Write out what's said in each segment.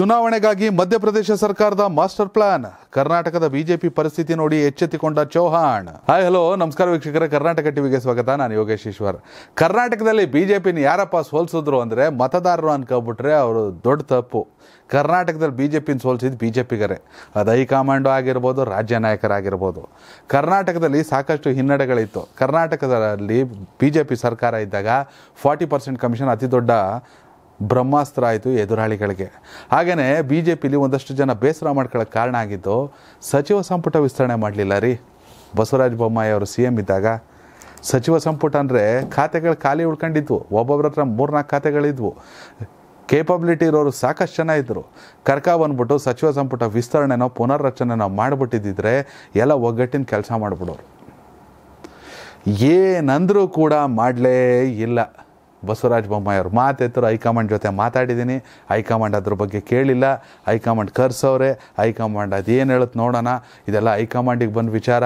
ಚುನಾವಣೆಗಾಗಿ ಮಧ್ಯಪ್ರದೇಶ ಸರ್ಕಾರದ master plan ಕರ್ನಾಟಕದ ಬಿಜೆಪಿ ಪರಿಸ್ಥಿತಿ ನೋಡಿ ಎಚ್ಚೆತ್ತಿಕೊಂಡ ಚೌಹಾಣ್ ಹಾಯ್ ಹಲೋ ನಮಸ್ಕಾರ ವೀಕ್ಷಕರ ಕರ್ನಾಟಕ ಟಿವಿಗೆ ಸ್ವಾಗತ ನಾನು ಯೋಗೇಶ್ ಈಶ್ವರ್ ಕರ್ನಾಟಕದಲ್ಲಿ ಬಿಜೆಪಿನ ಯಾರಪ್ಪ ಸೋಲ್ಸಿದ್ರು ಅಂದರೆ ಮತದಾರರು ಅನ್ಕೋಬಿಟ್ರೆ ಅವರು ದೊಡ್ಡ ತಪ್ಪು ಕರ್ನಾಟಕದಲ್ಲಿ ಬಿ ಜೆ ಪಿನ ಸೋಲ್ಸಿದ್ದು ಬಿ ಜೆ ಪಿಗರೇ ಅದು ಹೈಕಮಾಂಡು ಆಗಿರ್ಬೋದು ರಾಜ್ಯ ನಾಯಕರಾಗಿರ್ಬೋದು ಕರ್ನಾಟಕದಲ್ಲಿ ಸಾಕಷ್ಟು ಹಿನ್ನಡೆಗಳಿತ್ತು ಕರ್ನಾಟಕದಲ್ಲಿ ಬಿ ಜೆ ಪಿ ಸರ್ಕಾರ ಇದ್ದಾಗ ಫಾರ್ಟಿ ಪರ್ಸೆಂಟ್ ಕಮಿಷನ್ ಅತಿ ದೊಡ್ಡ ಬ್ರಹ್ಮಾಸ್ತ್ರ ಆಯಿತು ಎದುರಾಳಿಗಳಿಗೆ ಹಾಗೆಯೇ ಬಿ ಜೆ ಪಿಲಿ ಒಂದಷ್ಟು ಜನ ಬೇಸರ ಮಾಡ್ಕೊಳ್ಳೋಕ್ಕೆ ಕಾರಣ ಆಗಿದ್ದು ಸಚಿವ ಸಂಪುಟ ವಿಸ್ತರಣೆ ಮಾಡಲಿಲ್ಲ ರೀ ಬಸವರಾಜ ಬೊಮ್ಮಾಯಿ ಅವರು ಸಿ ಎಮ್ ಇದ್ದಾಗ ಸಚಿವ ಸಂಪುಟ ಅಂದರೆ ಖಾತೆಗಳು ಖಾಲಿ ಉಳ್ಕೊಂಡಿದ್ವು ಒಬ್ಬೊಬ್ಬರ ಹತ್ರ ಮೂರ್ನಾಲ್ಕು ಖಾತೆಗಳಿದ್ವು ಕೇಪಬಿಲಿಟಿ ಇರೋರು ಸಾಕಷ್ಟು ಜನ ಇದ್ದರು ಕರ್ಕ ಬಂದ್ಬಿಟ್ಟು ಸಚಿವ ಸಂಪುಟ ವಿಸ್ತರಣೆನೋ ಪುನರ್ರಚನೆನೋ ಮಾಡಿಬಿಟ್ಟಿದ್ದರೆ ಎಲ್ಲ ಒಗ್ಗಟ್ಟಿನ ಕೆಲಸ ಮಾಡಿಬಿಡೋರು ಏನಂದರೂ ಕೂಡ ಮಾಡಲೇ ಇಲ್ಲ ಬಸವರಾಜ ಬೊಮ್ಮಾಯಿಯವ್ರ ಮಾತೆತ್ತರು ಹೈಕಮಾಂಡ್ ಜೊತೆ ಮಾತಾಡಿದ್ದೀನಿ ಹೈಕಮಾಂಡ್ ಅದ್ರ ಬಗ್ಗೆ ಕೇಳಿಲ್ಲ ಹೈಕಮಾಂಡ್ ಕರ್ಸವ್ರೆ ಹೈಕಮಾಂಡ್ ಅದೇನು ಹೇಳುತ್ತೆ ನೋಡೋಣ ಇದೆಲ್ಲ ಹೈಕಮಾಂಡಿಗೆ ಬಂದ ವಿಚಾರ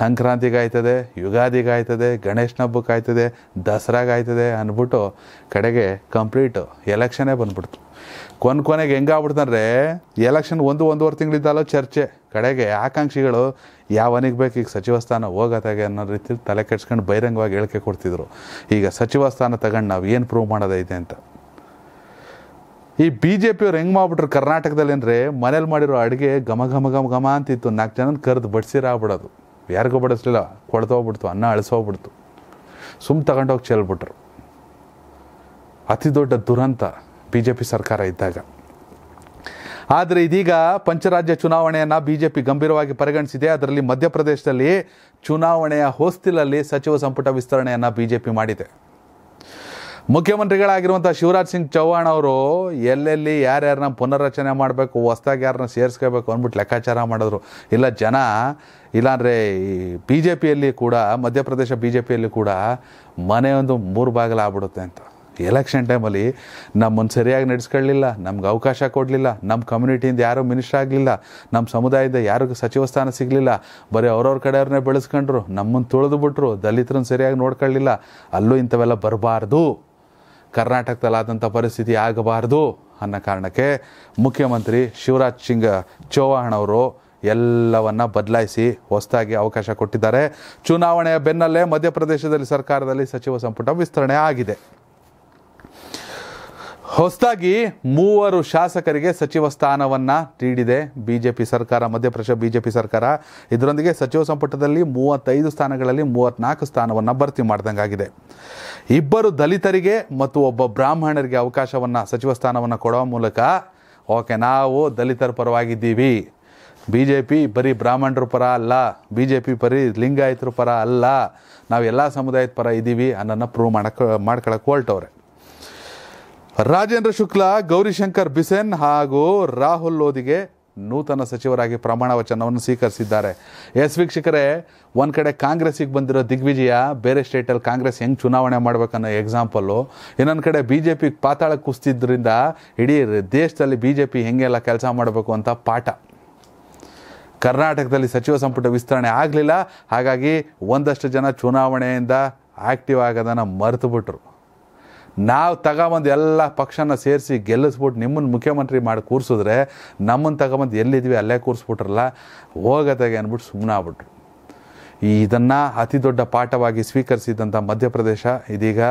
ಸಂಕ್ರಾಂತಿಗೆ ಆಯ್ತದೆ ಯುಗಾದಿಗಾಯ್ತದೆ ಗಣೇಶನ ಹಬ್ಬಕ್ಕೆ ಆಯ್ತದೆ ಅಂದ್ಬಿಟ್ಟು ಕಡೆಗೆ ಕಂಪ್ಲೀಟು ಎಲೆಕ್ಷನೇ ಬಂದ್ಬಿಡ್ತು ಕೊನೆ ಕೊನೆಗೆ ಹೆಂಗಾಗ್ಬಿಡ್ತಂದ್ರೆ ಎಲೆಕ್ಷನ್ ಒಂದು ಒಂದೂವರೆ ತಿಂಗಳಿದ್ದಲ್ಲೋ ಚರ್ಚೆ ಕಡೆಗೆ ಆಕಾಂಕ್ಷಿಗಳು ಯಾವನಿಗೆ ಬೇಕು ಈಗ ಸಚಿವ ಸ್ಥಾನ ಹೋಗತ್ತಾಗೆ ಅನ್ನೋ ರೀತಿಯಲ್ಲಿ ತಲೆ ಕೆಡ್ಸ್ಕೊಂಡು ಬಹಿರಂಗವಾಗಿ ಹೇಳಿಕೆ ಕೊಡ್ತಿದ್ರು ಈಗ ಸಚಿವ ಸ್ಥಾನ ತಗೊಂಡು ನಾವು ಏನು ಪ್ರೂವ್ ಮಾಡೋದೈತೆ ಅಂತ ಈ ಬಿ ಜೆ ಪಿಯವ್ರು ಹೆಂಗೆ ಮಾಡ್ಬಿಟ್ರು ಕರ್ನಾಟಕದಲ್ಲಿ ಅಂದರೆ ಮನೇಲಿ ಮಾಡಿರೋ ಅಡುಗೆ ಘಮ ಘಮ ಘಮ ಘಮ ಅಂತಿತ್ತು ನಾಲ್ಕು ಜನ ಕರೆದು ಬಡಿಸಿರಾಗ್ಬಿಡೋದು ಯಾರಿಗೂ ಬಡಿಸ್ಲಿಲ್ಲ ಕೊಡ್ತೋಗ್ಬಿಡ್ತು ಅನ್ನ ಅಳಿಸೋಗ್ಬಿಡ್ತು ಸುಮ್ಮ ತಗೊಂಡೋಗಿ ಚೆಲ್ಬಿಟ್ರು ಅತಿ ದೊಡ್ಡ ದುರಂತ ಬಿ ಜೆ ಪಿ ಸರ್ಕಾರ ಇದ್ದಾಗ ಆದರೆ ಇದೀಗ ಪಂಚರಾಜ್ಯ ಚುನಾವಣೆಯನ್ನು ಬಿ ಜೆ ಪಿ ಗಂಭೀರವಾಗಿ ಪರಿಗಣಿಸಿದೆ ಅದರಲ್ಲಿ ಮಧ್ಯಪ್ರದೇಶದಲ್ಲಿ ಚುನಾವಣೆಯ ಹೊಸ್ತಿಲಲ್ಲಿ ಸಚಿವ ಸಂಪುಟ ವಿಸ್ತರಣೆಯನ್ನು ಬಿ ಜೆ ಪಿ ಮಾಡಿದೆ ಮುಖ್ಯಮಂತ್ರಿಗಳಾಗಿರುವಂಥ ಶಿವರಾಜ್ ಸಿಂಗ್ ಚೌಹಾಣ್ ಅವರು ಎಲ್ಲೆಲ್ಲಿ ಯಾರ್ಯಾರನ್ನ ಪುನರ್ರಚನೆ ಮಾಡಬೇಕು ಹೊಸ್ದಾಗಿ ಯಾರನ್ನ ಸೇರಿಸ್ಕೋಬೇಕು ಅಂದ್ಬಿಟ್ಟು ಲೆಕ್ಕಾಚಾರ ಮಾಡಿದ್ರು ಇಲ್ಲ ಜನ ಇಲ್ಲಾಂದರೆ ಈ ಬಿ ಜೆ ಪಿಯಲ್ಲಿ ಕೂಡ ಮಧ್ಯಪ್ರದೇಶ ಬಿ ಜೆ ಪಿಯಲ್ಲಿ ಕೂಡ ಮನೆಯೊಂದು ಮೂರು ಬಾಗಿಲಾಗ್ಬಿಡುತ್ತೆ ಅಂತ ಎಲೆಕ್ಷನ್ ಟೈಮಲ್ಲಿ ನಮ್ಮನ್ನು ಸರಿಯಾಗಿ ನಡೆಸ್ಕೊಳ್ಳಿಲ್ಲ ನಮ್ಗೆ ಅವಕಾಶ ಕೊಡಲಿಲ್ಲ ನಮ್ಮ ಕಮ್ಯುನಿಟಿಯಿಂದ ಯಾರೂ ಮಿನಿಸ್ಟರ್ ಆಗಲಿಲ್ಲ ನಮ್ಮ ಸಮುದಾಯದ ಯಾರಿಗೂ ಸಚಿವ ಸ್ಥಾನ ಸಿಗಲಿಲ್ಲ ಬರೀ ಅವ್ರವ್ರ ಕಡೆಯವ್ರನ್ನೇ ಬೆಳೆಸ್ಕೊಂಡ್ರು ನಮ್ಮನ್ನು ತುಳಿದುಬಿಟ್ರು ಬಿಟ್ರು ದಲಿತರನ್ನು ಸರಿಯಾಗಿ ನೋಡ್ಕೊಳ್ಳಿಲ್ಲ ಅಲ್ಲೂ ಇಂಥವೆಲ್ಲ ಬರಬಾರ್ದು ಕರ್ನಾಟಕದಲ್ಲಾದಂಥ ಪರಿಸ್ಥಿತಿ ಆಗಬಾರ್ದು ಅನ್ನೋ ಕಾರಣಕ್ಕೆ ಮುಖ್ಯಮಂತ್ರಿ ಶಿವರಾಜ್ ಸಿಂಗ್ ಅವರು ಎಲ್ಲವನ್ನ ಬದಲಾಯಿಸಿ ಹೊಸದಾಗಿ ಅವಕಾಶ ಕೊಟ್ಟಿದ್ದಾರೆ ಚುನಾವಣೆಯ ಬೆನ್ನಲ್ಲೇ ಮಧ್ಯಪ್ರದೇಶದಲ್ಲಿ ಸರ್ಕಾರದಲ್ಲಿ ಸಚಿವ ಸಂಪುಟ ವಿಸ್ತರಣೆ ಆಗಿದೆ ಹೊಸದಾಗಿ ಮೂವರು ಶಾಸಕರಿಗೆ ಸಚಿವ ಸ್ಥಾನವನ್ನು ನೀಡಿದೆ ಬಿಜೆಪಿ ಸರ್ಕಾರ ಮಧ್ಯಪ್ರದೇಶ ಬಿಜೆಪಿ ಸರ್ಕಾರ ಇದರೊಂದಿಗೆ ಸಚಿವ ಸಂಪುಟದಲ್ಲಿ ಮೂವತ್ತೈದು ಸ್ಥಾನಗಳಲ್ಲಿ ಮೂವತ್ತ್ನಾಲ್ಕು ಸ್ಥಾನವನ್ನು ಭರ್ತಿ ಮಾಡ್ದಂಗಾಗಿದೆ ಇಬ್ಬರು ದಲಿತರಿಗೆ ಮತ್ತು ಒಬ್ಬ ಬ್ರಾಹ್ಮಣರಿಗೆ ಅವಕಾಶವನ್ನು ಸಚಿವ ಸ್ಥಾನವನ್ನು ಕೊಡುವ ಮೂಲಕ ಓಕೆ ನಾವು ದಲಿತರ ಪರವಾಗಿದ್ದೀವಿ ಬಿ ಜೆ ಪಿ ಬರೀ ಬ್ರಾಹ್ಮಣರ ಪರ ಅಲ್ಲ ಬಿ ಜೆ ಪಿ ಬರೀ ಲಿಂಗಾಯತರ ಪರ ಅಲ್ಲ ನಾವು ಎಲ್ಲ ಸಮುದಾಯದ ಪರ ಇದ್ದೀವಿ ಅನ್ನೋನ್ನ ಪ್ರೂವ್ ಮಾಡಕ್ಕೆ ಮಾಡ್ಕೊಳಕ್ಕೆ ಹೊರಟವ್ರೆ ರಾಜೇಂದ್ರ ಶುಕ್ಲಾ ಗೌರಿಶಂಕರ್ ಬಿಸೆನ್ ಹಾಗೂ ರಾಹುಲ್ ಲೋಧಿಗೆ ನೂತನ ಸಚಿವರಾಗಿ ಪ್ರಮಾಣ ವಚನವನ್ನು ಸ್ವೀಕರಿಸಿದ್ದಾರೆ ಎಸ್ ವೀಕ್ಷಕರೇ ಒಂದು ಕಡೆ ಕಾಂಗ್ರೆಸ್ಸಿಗೆ ಬಂದಿರೋ ದಿಗ್ವಿಜಯ ಬೇರೆ ಸ್ಟೇಟಲ್ಲಿ ಕಾಂಗ್ರೆಸ್ ಹೆಂಗೆ ಚುನಾವಣೆ ಮಾಡಬೇಕನ್ನೋ ಎಕ್ಸಾಂಪಲ್ಲು ಇನ್ನೊಂದು ಕಡೆ ಬಿ ಜೆ ಪಿ ಪಾತಾಳ ಕುಸ್ತಿದ್ದರಿಂದ ಇಡೀ ದೇಶದಲ್ಲಿ ಬಿ ಜೆ ಪಿ ಹೆಂಗೆಲ್ಲ ಕೆಲಸ ಮಾಡಬೇಕು ಅಂತ ಪಾಠ ಕರ್ನಾಟಕದಲ್ಲಿ ಸಚಿವ ಸಂಪುಟ ವಿಸ್ತರಣೆ ಆಗಲಿಲ್ಲ ಹಾಗಾಗಿ ಒಂದಷ್ಟು ಜನ ಚುನಾವಣೆಯಿಂದ ಆ್ಯಕ್ಟಿವ್ ಆಗೋದನ್ನು ಮರೆತುಬಿಟ್ರು ನಾವು ತಗೊಂಬಂದು ಎಲ್ಲ ಪಕ್ಷನ ಸೇರಿಸಿ ಗೆಲ್ಲಿಸ್ಬಿಟ್ಟು ನಿಮ್ಮನ್ನು ಮುಖ್ಯಮಂತ್ರಿ ಮಾಡಿ ಕೂರಿಸಿದ್ರೆ ನಮ್ಮನ್ನು ತಗೊಂಬಂದು ಎಲ್ಲಿದ್ವಿ ಅಲ್ಲೇ ಕೂರಿಸ್ಬಿಟ್ರಲ್ಲ ಹೋಗದಾಗೆ ಅಂದ್ಬಿಟ್ಟು ಸುಮ್ಮನೆ ಆಗ್ಬಿಟ್ರು ಇದನ್ನು ಅತಿ ದೊಡ್ಡ ಪಾಠವಾಗಿ ಸ್ವೀಕರಿಸಿದಂಥ ಮಧ್ಯಪ್ರದೇಶ ಇದೀಗ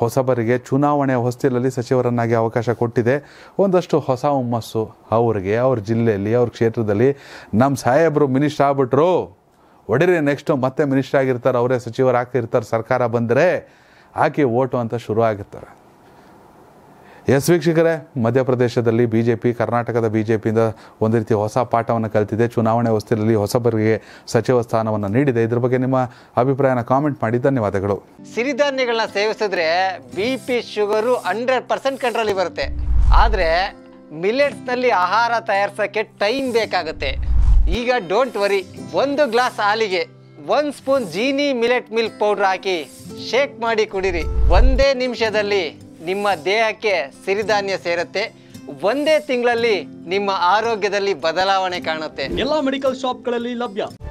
ಹೊಸಬರಿಗೆ ಚುನಾವಣೆ ಹೊಸ್ತಿಲಲ್ಲಿ ಸಚಿವರನ್ನಾಗಿ ಅವಕಾಶ ಕೊಟ್ಟಿದೆ ಒಂದಷ್ಟು ಹೊಸ ಹುಮ್ಮಸ್ಸು ಅವ್ರಿಗೆ ಅವ್ರ ಜಿಲ್ಲೆಯಲ್ಲಿ ಅವ್ರ ಕ್ಷೇತ್ರದಲ್ಲಿ ನಮ್ಮ ಸಾಹೇಬರು ಮಿನಿಸ್ಟ್ರ್ ಆಗ್ಬಿಟ್ರು ಒಡೆರಿ ನೆಕ್ಸ್ಟು ಮತ್ತೆ ಮಿನಿಸ್ಟ್ರಾಗಿರ್ತಾರೆ ಆಗಿರ್ತಾರೆ ಅವರೇ ಸಚಿವರಾಗ್ತಿರ್ತಾರೆ ಸರ್ಕಾರ ಬಂದರೆ ಹಾಕಿ ಓಟು ಅಂತ ಶುರು ಆಗುತ್ತಾರೆ ಎಸ್ ವೀಕ್ಷಕರೇ ಮಧ್ಯಪ್ರದೇಶದಲ್ಲಿ ಬಿ ಜೆ ಪಿ ಕರ್ನಾಟಕದ ಬಿ ಜೆ ಪಿಯಿಂದ ಒಂದು ರೀತಿ ಹೊಸ ಪಾಠವನ್ನು ಕಲಿತಿದೆ ಚುನಾವಣೆ ಹೊಸ್ತಿಲಲ್ಲಿ ಹೊಸಬರಿಗೆ ಸಚಿವ ಸ್ಥಾನವನ್ನು ನೀಡಿದೆ ಇದ್ರ ಬಗ್ಗೆ ನಿಮ್ಮ ಅಭಿಪ್ರಾಯನ ಕಾಮೆಂಟ್ ಮಾಡಿ ಧನ್ಯವಾದಗಳು ಸಿರಿಧಾನ್ಯಗಳನ್ನ ಸೇವಿಸಿದ್ರೆ B P sugar hundred percent ಕಂಟ್ರೋಲಿಗೆ ಬರುತ್ತೆ ಆದರೆ ಮಿಲೆಟ್ಸ್ನಲ್ಲಿ ಆಹಾರ ತಯಾರಿಸೋಕ್ಕೆ ಟೈಮ್ ಬೇಕಾಗುತ್ತೆ ಈಗ ಡೋಂಟ್ ವರಿ ಒಂದು ಗ್ಲಾಸ್ ಹಾಲಿಗೆ ಒಂದು spoon Jeeni millet milk powder ಹಾಕಿ ಶೇಕ್ ಮಾಡಿ ಕುಡಿರಿ ಒಂದೇ ನಿಮಿಷದಲ್ಲಿ ನಿಮ್ಮ ದೇಹಕ್ಕೆ ಸಿರಿಧಾನ್ಯ ಸೇರುತ್ತೆ ಒಂದೇ ತಿಂಗಳಲ್ಲಿ ನಿಮ್ಮ ಆರೋಗ್ಯದಲ್ಲಿ ಬದಲಾವಣೆ ಕಾಣುತ್ತೆ ಎಲ್ಲಾ ಮೆಡಿಕಲ್ ಶಾಪ್ಗಳಲ್ಲಿ ಲಭ್ಯ